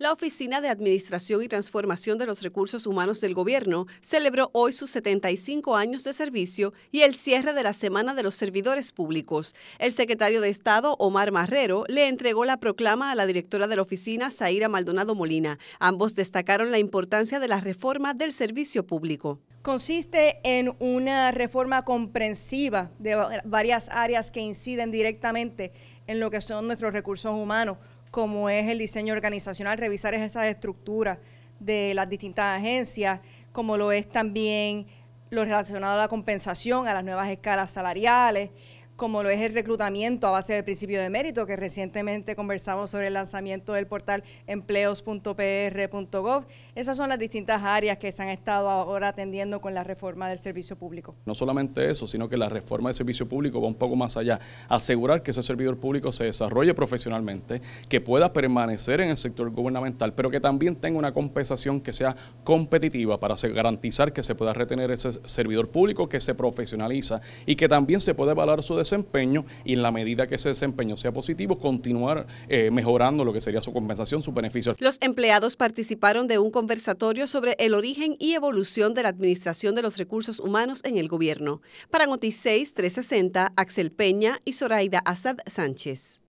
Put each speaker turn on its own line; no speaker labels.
La Oficina de Administración y Transformación de los Recursos Humanos del Gobierno celebró hoy sus 75 años de servicio y el cierre de la Semana de los Servidores Públicos. El secretario de Estado, Omar Marrero, le entregó la proclama a la directora de la oficina, Zaira Maldonado Molina. Ambos destacaron la importancia de la reforma del servicio público
consiste en una reforma comprensiva de varias áreas que inciden directamente en lo que son nuestros recursos humanos, como es el diseño organizacional, revisar esas estructuras de las distintas agencias, como lo es también lo relacionado a la compensación, a las nuevas escalas salariales como lo es el reclutamiento a base del principio de mérito, que recientemente conversamos sobre el lanzamiento del portal empleos.pr.gov. Esas son las distintas áreas que se han estado ahora atendiendo con la reforma del servicio público.
No solamente eso, sino que la reforma del servicio público va un poco más allá. Asegurar que ese servidor público se desarrolle profesionalmente, que pueda permanecer en el sector gubernamental, pero que también tenga una compensación que sea competitiva para garantizar que se pueda retener ese servidor público que se profesionaliza y que también se puede valorar su desarrollo desempeño y en la medida que ese desempeño sea positivo, continuar eh, mejorando lo que sería su compensación, su beneficio.
Los empleados participaron de un conversatorio sobre el origen y evolución de la administración de los recursos humanos en el gobierno. Para noticias 360, Axel Peña y Zoraida Asad Sánchez.